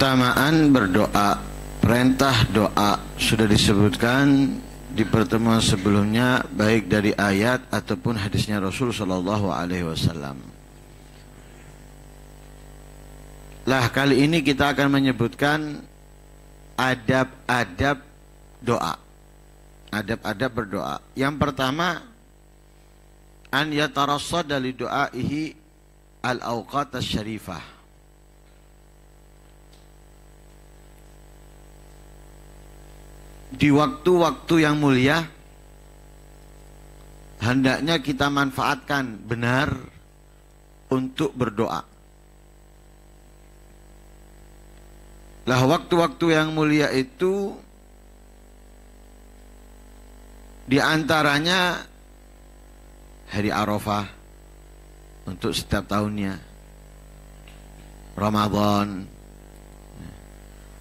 keutamaan berdoa perintah doa sudah disebutkan di pertemuan sebelumnya baik dari ayat ataupun hadisnya Rasul Shallallahu Alaihi Wasallam. Lah kali ini kita akan menyebutkan adab-adab doa, adab-adab berdoa. Yang pertama, an yatarasad dari doaihi al awqat syarifah di waktu-waktu yang mulia hendaknya kita manfaatkan benar untuk berdoa. Lah waktu-waktu yang mulia itu di antaranya hari Arafah untuk setiap tahunnya. Ramadan.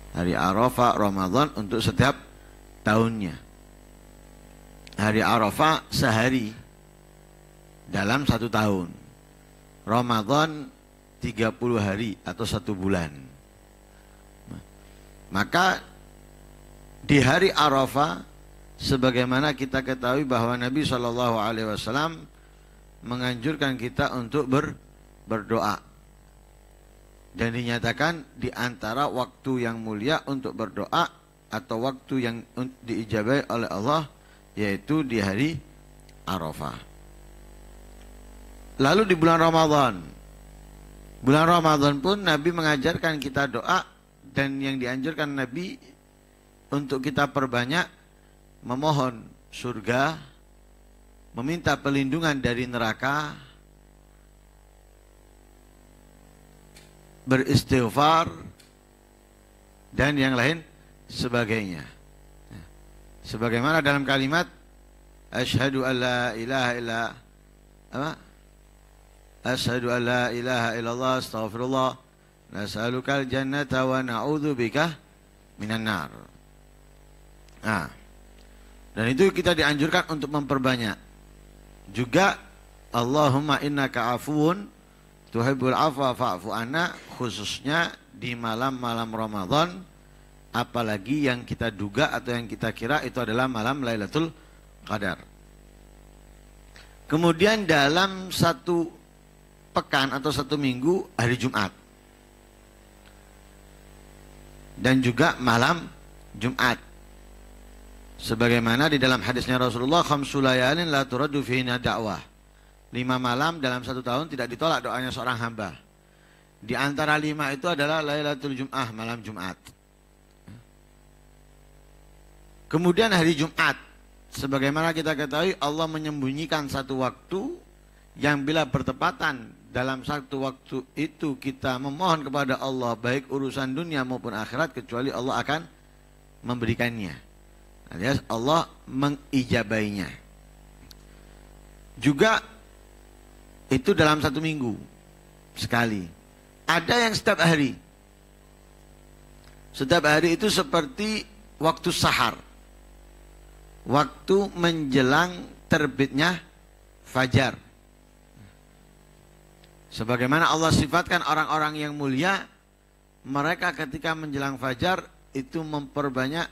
Hari Arafah, Ramadan untuk setiap tahunnya. Hari Arafah sehari dalam satu tahun. Ramadan 30 hari atau satu bulan. Maka di hari Arafah sebagaimana kita ketahui bahwa Nabi Shallallahu alaihi wasallam menganjurkan kita untuk ber, berdoa. Dan dinyatakan di antara waktu yang mulia untuk berdoa atau waktu yang diijabai oleh Allah yaitu di hari Arafah. Lalu di bulan Ramadan. Bulan Ramadan pun Nabi mengajarkan kita doa dan yang dianjurkan Nabi untuk kita perbanyak memohon surga, meminta pelindungan dari neraka, beristighfar dan yang lain sebagainya. Ya. Sebagaimana dalam kalimat asyhadu alla ilaha illa apa? Asyhadu alla ilaha illallah astaghfirullah nas'alukal jannata wa na'udzubika minan nar. Nah, dan itu kita dianjurkan untuk memperbanyak. Juga Allahumma innaka afuun tuhibbul afwa fa'fu anna khususnya di malam-malam Ramadan apalagi yang kita duga atau yang kita kira itu adalah malam Lailatul Qadar. Kemudian dalam satu pekan atau satu minggu hari Jumat. Dan juga malam Jumat. Sebagaimana di dalam hadisnya Rasulullah Khamsulayalin la turaddu fihina dakwah. Lima malam dalam satu tahun tidak ditolak doanya seorang hamba. Di antara lima itu adalah Lailatul Jum'ah, malam Jumat. Kemudian hari Jumat, sebagaimana kita ketahui Allah menyembunyikan satu waktu yang bila bertepatan dalam satu waktu itu kita memohon kepada Allah baik urusan dunia maupun akhirat kecuali Allah akan memberikannya. Alias Allah mengijabainya. Juga itu dalam satu minggu sekali. Ada yang setiap hari. Setiap hari itu seperti waktu sahar waktu menjelang terbitnya fajar. Sebagaimana Allah sifatkan orang-orang yang mulia, mereka ketika menjelang fajar itu memperbanyak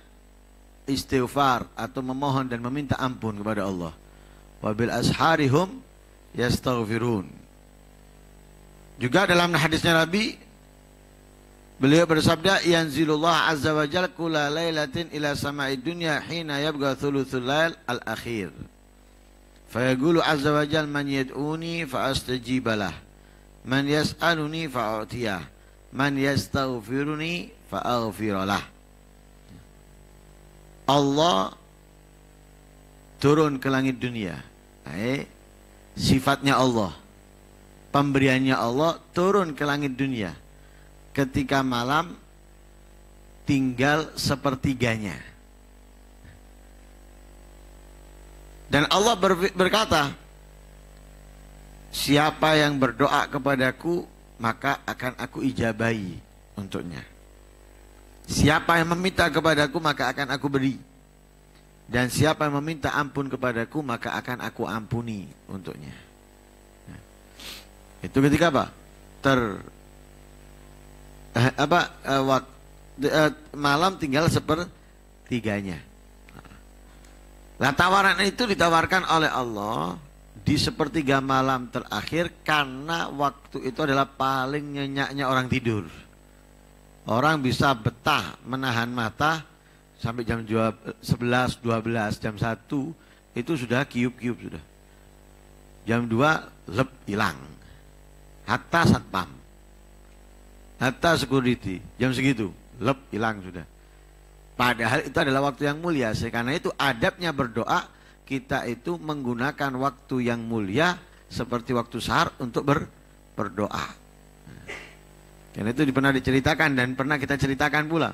istighfar atau memohon dan meminta ampun kepada Allah. Wabil asharihum yastaghfirun. Juga dalam hadisnya Nabi Beliau bersabda zilullah azza wa jalla kula lailatin ila sama'i dunya hina yabqa thuluthul lail al akhir. Fayaqulu azza wa jalla man yad'uni fa astajibalah. Man yas'aluni fa utiyah. Man yastaghfiruni fa Allah turun ke langit dunia. Eh, sifatnya Allah. Pemberiannya Allah turun ke langit dunia ketika malam tinggal sepertiganya. Dan Allah berkata, siapa yang berdoa kepadaku, maka akan aku ijabahi untuknya. Siapa yang meminta kepadaku, maka akan aku beri. Dan siapa yang meminta ampun kepadaku, maka akan aku ampuni untuknya. Nah, itu ketika apa? Ter eh, apa eh, eh, malam tinggal sepertiganya. Nah, tawaran itu ditawarkan oleh Allah di sepertiga malam terakhir karena waktu itu adalah paling nyenyaknya orang tidur. Orang bisa betah menahan mata sampai jam 11, 12, jam 1 itu sudah kiup-kiup sudah. Jam 2 lep hilang. Hatta satpam. Hatta security jam segitu, lep hilang sudah. Padahal itu adalah waktu yang mulia. Karena itu adabnya berdoa kita itu menggunakan waktu yang mulia seperti waktu sahar untuk ber, berdoa. Karena itu pernah diceritakan dan pernah kita ceritakan pula.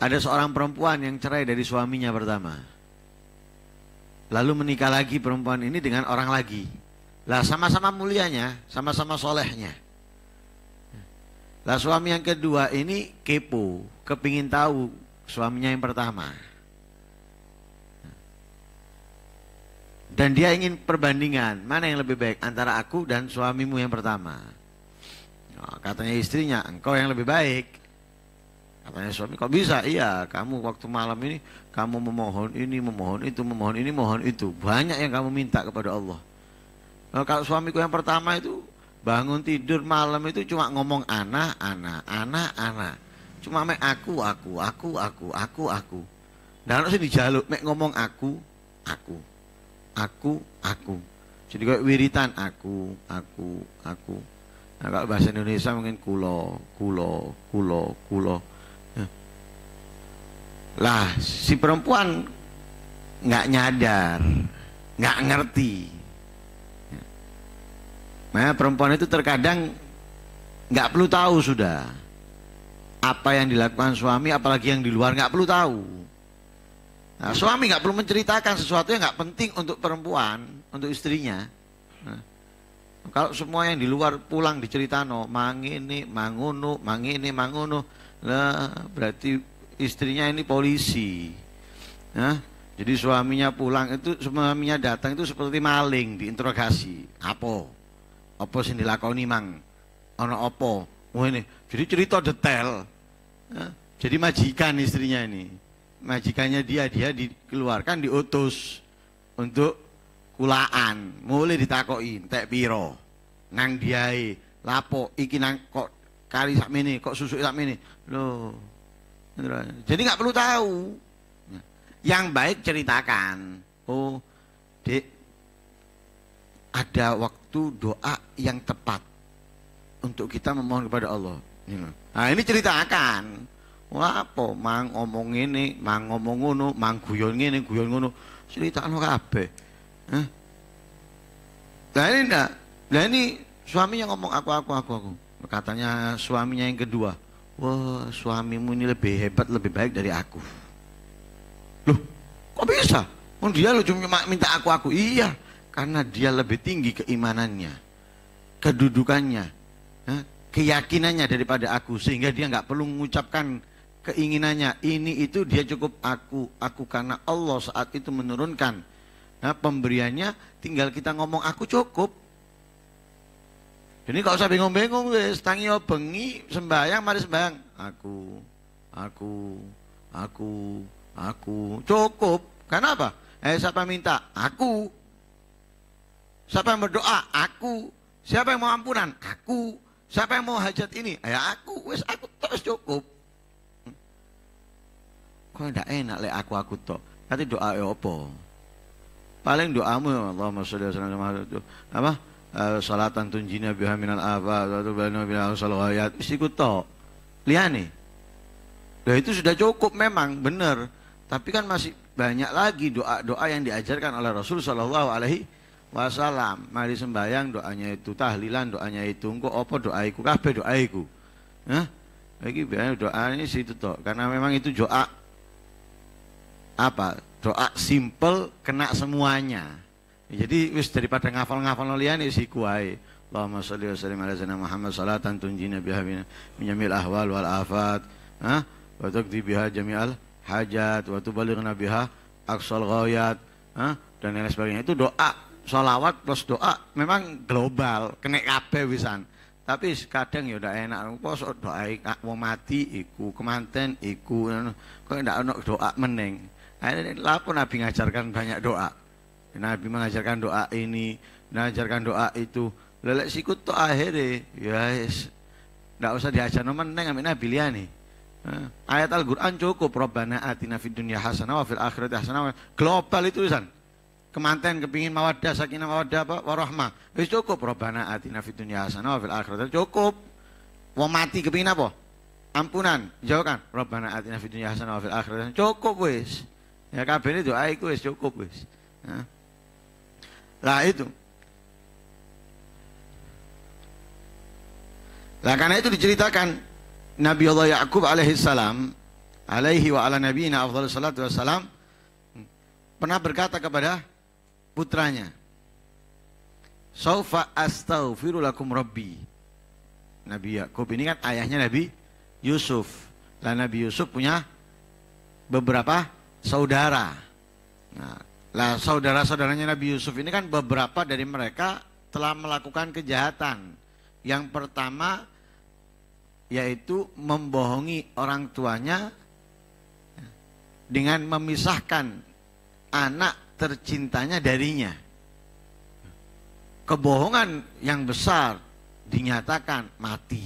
Ada seorang perempuan yang cerai dari suaminya pertama. Lalu menikah lagi perempuan ini dengan orang lagi. Lah sama-sama mulianya, sama-sama solehnya. Lah suami yang kedua ini kepo, kepingin tahu suaminya yang pertama. Dan dia ingin perbandingan, mana yang lebih baik antara aku dan suamimu yang pertama. Oh, katanya istrinya, engkau yang lebih baik. Katanya suami, kok bisa? Iya, kamu waktu malam ini, kamu memohon ini, memohon itu, memohon ini, memohon itu. Banyak yang kamu minta kepada Allah. Nah, kalau suamiku yang pertama itu Bangun tidur malam itu cuma ngomong anak, anak, anak, anak. Cuma mek aku, aku, aku, aku, aku, aku. Dan harus dijaluk mek ngomong aku, aku, aku, aku. Jadi kayak wiritan aku, aku, aku. Nah, kalau bahasa Indonesia mungkin kulo, kulo, kulo, kulo. Ya. Lah si perempuan nggak nyadar, nggak ngerti Nah, perempuan itu terkadang nggak perlu tahu sudah apa yang dilakukan suami, apalagi yang di luar nggak perlu tahu. Nah, suami nggak perlu menceritakan sesuatu yang nggak penting untuk perempuan, untuk istrinya. Nah, kalau semua yang di luar pulang diceritano, oh, mang mangunu, mang mangunu, nah berarti istrinya ini polisi. Nah, jadi suaminya pulang itu suaminya datang itu seperti maling diinterogasi. Apa? apa sing dilakoni mang ana apa ngene jadi cerita detail ya. jadi majikan istrinya ini majikannya dia dia dikeluarkan diutus untuk kulaan mulai ditakoki entek piro nang diai lapo iki nang kok kari sak mene kok susu sak mene loh jadi nggak perlu tahu ya, yang baik ceritakan oh dek ada waktu doa yang tepat untuk kita memohon kepada Allah. Nah ini ceritakan. Wah apa mang omong ini, mang ngomong ngono, mang guyon ini, guyon ngono. Ceritakan anu kape. Nah ini enggak. Nah ini suami yang ngomong aku aku aku aku. Katanya suaminya yang kedua. Wah suamimu ini lebih hebat lebih baik dari aku. Loh kok bisa? Oh dia lu cuma minta aku aku. Iya karena dia lebih tinggi keimanannya, kedudukannya, keyakinannya daripada aku. Sehingga dia nggak perlu mengucapkan keinginannya. Ini itu dia cukup aku, aku karena Allah saat itu menurunkan. Nah, pemberiannya tinggal kita ngomong aku cukup. Ini kalau usah bingung-bingung, tangi bengi, sembahyang, mari sembahyang. Aku, aku, aku, aku. Cukup. Karena apa? Eh, siapa minta? Aku. Siapa yang berdoa? Aku. Siapa yang mau ampunan? Aku. Siapa yang mau hajat ini? Ya aku. wes aku terus cukup. Kok tidak enak le aku aku toh. Nanti doa ya opo? Paling doamu ya Allah masya Allah apa? salatan tunjina biha minal apa? satu bana bila salawat mesti ku Lihat Liane. Nah itu sudah cukup memang benar. Tapi kan masih banyak lagi doa-doa yang diajarkan oleh Rasul Shallallahu Alaihi wasalam mari sembahyang doanya itu tahlilan doanya itu engko apa doaiku kabeh doaiku Hah? Iki biasanya doa ini situ toh karena memang itu doa apa doa simple kena semuanya jadi wis daripada ngafal-ngafal liyane isi kuai, wae Allahumma sholli wa sallim ala sayyidina Muhammad salatan tunjina biha min jamil ahwal wal afat ha wa taqdi biha jami'al hajat wa tubalighna biha aqsal ghayat Nah, dan lain sebagainya itu doa Sholawat plus doa memang global kena kabeh wisan tapi kadang ya udah enak pos doa mau mati iku kemanten iku kok tidak ono doa meneng akhirnya lapor Nabi ngajarkan banyak doa Nabi mengajarkan doa ini mengajarkan doa itu lelek sikut tuh akhirnya ya yes. tidak usah diajar meneng amin Nabi nih ayat Al-Qur'an cukup Rabbana atina fid dunya hasanah wa fil akhirati hasanah global itu wisan kemanten kepingin mawadah sakinah mawadah apa warahmah wis cukup robbana atina fid dunya hasanah wa fil cukup wong mati kepingin apa ampunan jauh kan robbana atina fid dunya hasanah wa cukup wis ya kabeh itu. doa iku wis cukup wis nah. lah itu lah karena itu diceritakan Nabi Allah Yakub alaihi salam alaihi wa ala nabiyina afdhalus salatu wassalam hmm, pernah berkata kepada putranya. Saufa lakum rabbi. Nabi Yakub ini kan ayahnya Nabi Yusuf. Dan Nabi Yusuf punya beberapa saudara. Nah, lah saudara-saudaranya Nabi Yusuf ini kan beberapa dari mereka telah melakukan kejahatan. Yang pertama yaitu membohongi orang tuanya dengan memisahkan anak tercintanya darinya. Kebohongan yang besar dinyatakan mati,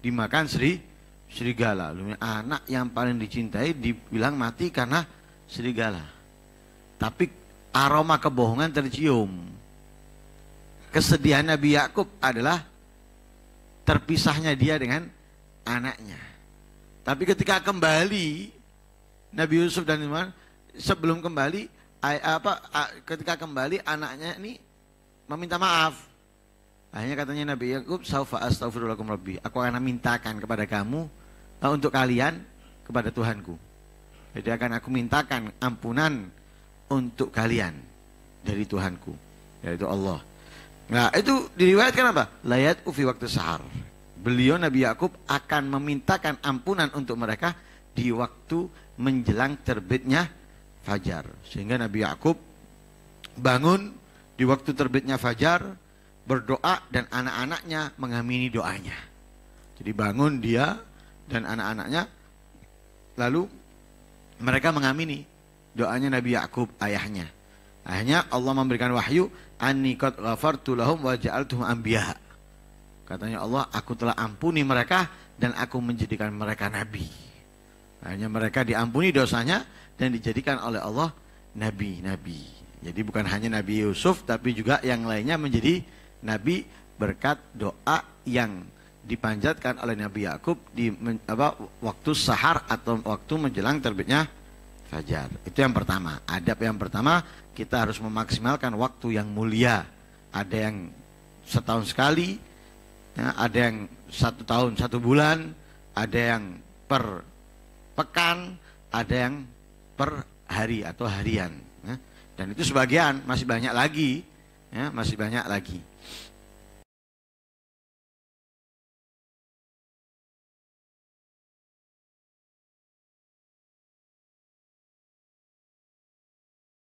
dimakan Sri serigala. Anak yang paling dicintai dibilang mati karena serigala. Tapi aroma kebohongan tercium. Kesedihan Nabi Yakub adalah terpisahnya dia dengan anaknya. Tapi ketika kembali Nabi Yusuf dan Iman sebelum kembali apa ketika kembali anaknya ini meminta maaf. Akhirnya katanya Nabi Yakub, "Saufa astaghfirullahum rabbi." Aku akan mintakan kepada kamu eh, untuk kalian kepada Tuhanku. Jadi akan aku mintakan ampunan untuk kalian dari Tuhanku, yaitu Allah. Nah, itu diriwayatkan apa? Layat ufi waktu sahar. Beliau Nabi Yakub akan memintakan ampunan untuk mereka di waktu menjelang terbitnya fajar. Sehingga Nabi Yakub bangun di waktu terbitnya fajar, berdoa dan anak-anaknya mengamini doanya. Jadi bangun dia dan anak-anaknya lalu mereka mengamini doanya Nabi Yakub ayahnya. Akhirnya Allah memberikan wahyu anikat ghafartu lahum wa ja'altuhum anbiya. Katanya Allah, aku telah ampuni mereka dan aku menjadikan mereka nabi. Akhirnya mereka diampuni dosanya dan dijadikan oleh Allah nabi-nabi. Jadi bukan hanya Nabi Yusuf tapi juga yang lainnya menjadi nabi berkat doa yang dipanjatkan oleh Nabi Yakub di apa, waktu sahar atau waktu menjelang terbitnya fajar. Itu yang pertama. Adab yang pertama kita harus memaksimalkan waktu yang mulia. Ada yang setahun sekali, ya, ada yang satu tahun satu bulan, ada yang per pekan, ada yang per hari atau harian. Ya. Dan itu sebagian, masih banyak lagi, ya, masih banyak lagi.